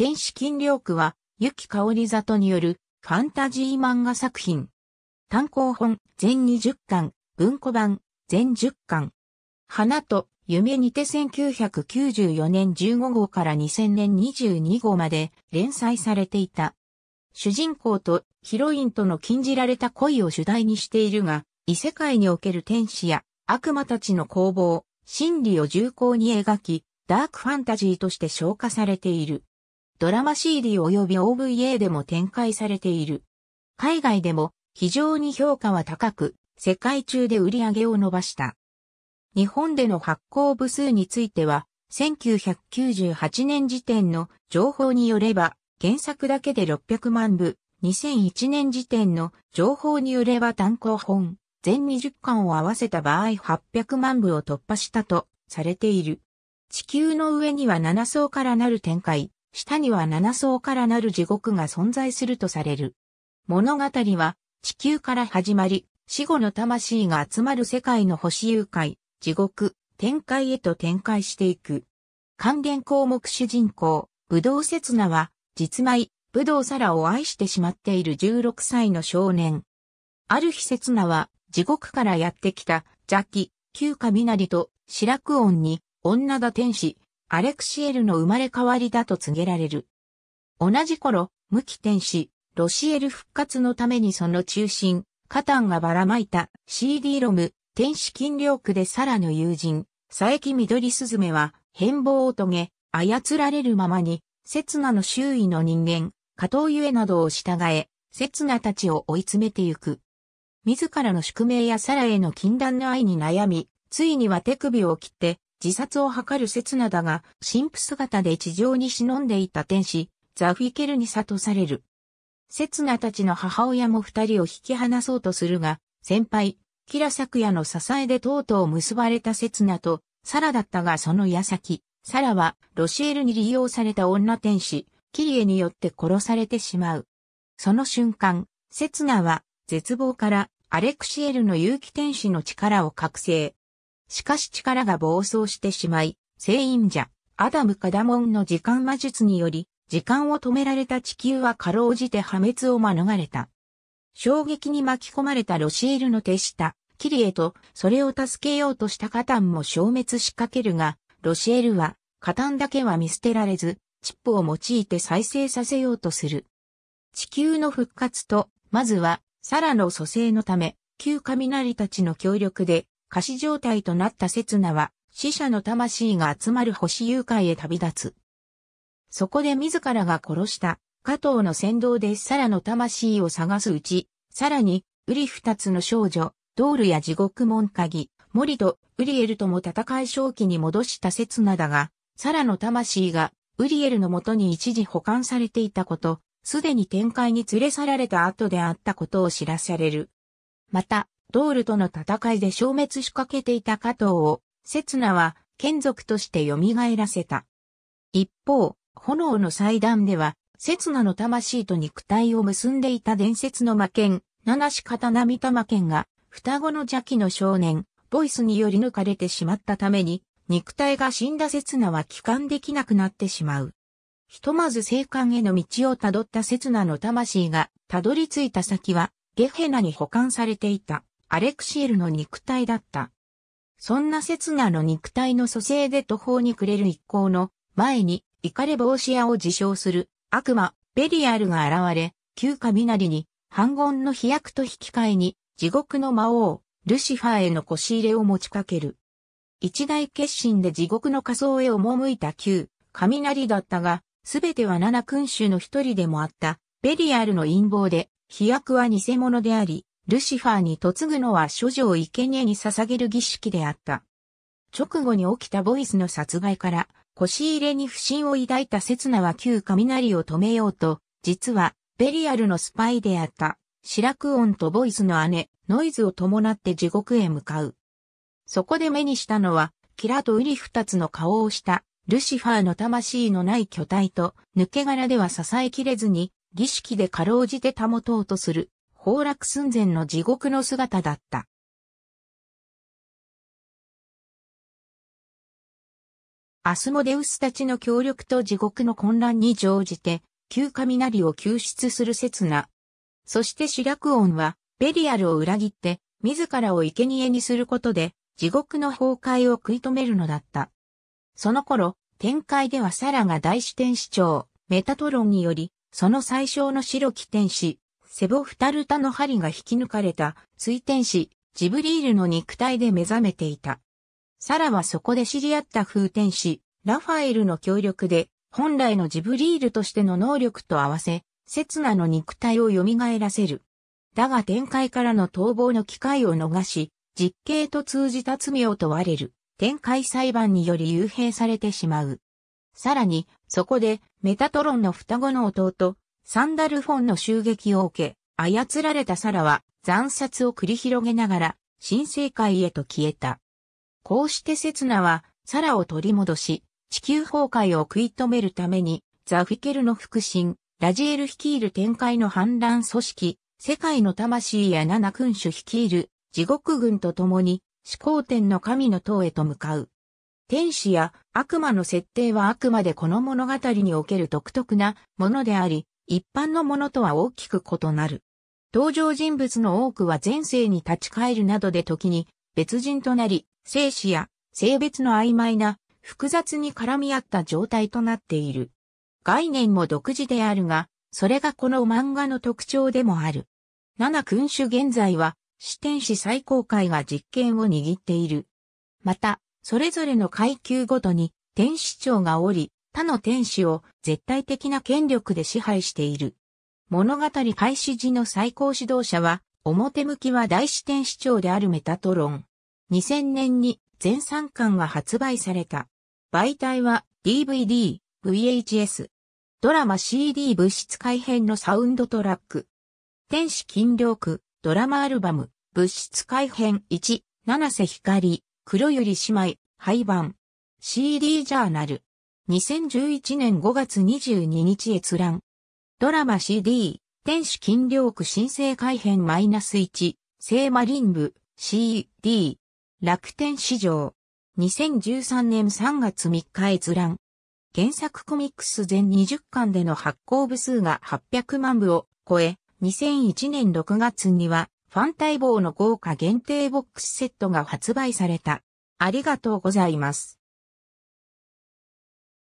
天使金領区は、ゆきかおり里によるファンタジー漫画作品。単行本全20巻、文庫版全10巻。花と夢にて1994年15号から2000年22号まで連載されていた。主人公とヒロインとの禁じられた恋を主題にしているが、異世界における天使や悪魔たちの攻防、心理を重厚に描き、ダークファンタジーとして昇華されている。ドラマ CD 及び OVA でも展開されている。海外でも非常に評価は高く、世界中で売り上げを伸ばした。日本での発行部数については、1998年時点の情報によれば、原作だけで600万部、2001年時点の情報によれば単行本、全20巻を合わせた場合800万部を突破したとされている。地球の上には7層からなる展開、下には7層からなる地獄が存在するとされる。物語は、地球から始まり、死後の魂が集まる世界の星誘拐、地獄、展開へと展開していく。関連項目主人公、武道刹那は、実枚、武道皿を愛してしまっている16歳の少年。ある日刹那は、地獄からやってきた、邪気、旧雷みなりと、白く音に、女が天使、アレクシエルの生まれ変わりだと告げられる。同じ頃、無期天使、ロシエル復活のためにその中心、カタンがばらまいた CD ロム、天使金領区でサラの友人、佐伯緑スズメは変貌を遂げ、操られるままに、刹那の周囲の人間、加藤ゆえなどを従え、刹那たちを追い詰めてゆく。自らの宿命やサラへの禁断の愛に悩み、ついには手首を切って、自殺を図る刹那だが、神父姿で地上に忍んでいた天使、ザフィケルに悟される。刹那たちの母親も二人を引き離そうとするが、先輩、キラサクヤの支えでとうとう結ばれた刹那と、サラだったがその矢先、サラはロシエルに利用された女天使、キリエによって殺されてしまう。その瞬間、刹那は絶望からアレクシエルの勇気天使の力を覚醒。しかし力が暴走してしまい、聖因者、アダム・カダモンの時間魔術により、時間を止められた地球はかろうじて破滅を免れた。衝撃に巻き込まれたロシエルの手下、キリエと、それを助けようとしたカタンも消滅しかけるが、ロシエルは、カタンだけは見捨てられず、チップを用いて再生させようとする。地球の復活と、まずは、サラの蘇生のため、旧雷たちの協力で、仮死状態となった刹那は、死者の魂が集まる星誘拐へ旅立つ。そこで自らが殺した加藤の先導でサラの魂を探すうち、さらに、ウリ二つの少女、ドールや地獄門鍵、森とウリエルとも戦い正気に戻した刹那だが、サラの魂がウリエルのもとに一時保管されていたこと、すでに展開に連れ去られた後であったことを知らされる。また、ドールとの戦いで消滅しかけていた加藤を、刹那は、眷属として蘇らせた。一方、炎の祭壇では、刹那の魂と肉体を結んでいた伝説の魔剣、七し方涙魔剣が、双子の邪気の少年、ボイスにより抜かれてしまったために、肉体が死んだ刹那は帰還できなくなってしまう。ひとまず生還への道をたどった刹那の魂が、たどり着いた先は、ゲヘナに保管されていたアレクシエルの肉体だった。そんな刹那の肉体の蘇生で途方に暮れる一行の前に怒れ帽子屋を自称する悪魔ベリアルが現れ、旧雷に反言の飛躍と引き換えに地獄の魔王ルシファーへの腰入れを持ちかける。一大決心で地獄の仮想へ赴いた旧雷だったが、すべては七君主の一人でもあったベリアルの陰謀で飛躍は偽物であり、ルシファーに嫁ぐのは諸女を生贄に捧げる儀式であった。直後に起きたボイスの殺害から、腰入れに不信を抱いた刹那は旧雷を止めようと、実は、ベリアルのスパイであった、シラクオンとボイスの姉、ノイズを伴って地獄へ向かう。そこで目にしたのは、キラとウリ二つの顔をした、ルシファーの魂のない巨体と、抜け殻では支えきれずに、儀式でかろうじて保とうとする、崩落寸前の地獄の姿だった。アスモデウスたちの協力と地獄の混乱に乗じて、旧雷を救出する刹那。そして主ラ音は、ベリアルを裏切って、自らを生贄にすることで、地獄の崩壊を食い止めるのだった。その頃、展開ではサラが大視点市長、メタトロンにより、その最小の白き天使、セボフタルタの針が引き抜かれた、水天使、ジブリールの肉体で目覚めていた。サラはそこで知り合った風天使、ラファエルの協力で、本来のジブリールとしての能力と合わせ、刹那の肉体を蘇らせる。だが展開からの逃亡の機会を逃し、実刑と通じた罪を問われる。展開裁判により幽閉されてしまう。さらに、そこで、メタトロンの双子の弟、サンダルフォンの襲撃を受け、操られたサラは、残殺を繰り広げながら、新世界へと消えた。こうして刹那は、サラを取り戻し、地球崩壊を食い止めるために、ザフィケルの腹心、ラジエル率いる展開の反乱組織、世界の魂や七君主率いる地獄軍と共に、始皇天の神の塔へと向かう。天使や悪魔の設定はあくまでこの物語における独特なものであり、一般のものとは大きく異なる。登場人物の多くは前世に立ち返るなどで時に別人となり、生死や性別の曖昧な複雑に絡み合った状態となっている。概念も独自であるが、それがこの漫画の特徴でもある。七君主現在は、四天使最高会が実権を握っている。また、それぞれの階級ごとに天使長がおり、他の天使を絶対的な権力で支配している。物語開始時の最高指導者は、表向きは大使天使長であるメタトロン。2000年に全3巻が発売された。媒体は DVD、VHS。ドラマ CD 物質改変のサウンドトラック。天使金猟区、ドラマアルバム、物質改変1、七瀬光。黒百合姉妹、廃盤。CD ジャーナル。2011年5月22日閲覧。ドラマ CD、天使金領区新生改編マイナス -1、聖マリン部、CD、楽天市場。2013年3月3日閲覧。原作コミックス全20巻での発行部数が800万部を超え、2001年6月にはファン待望の豪華限定ボックスセットが発売された。ありがとうございます。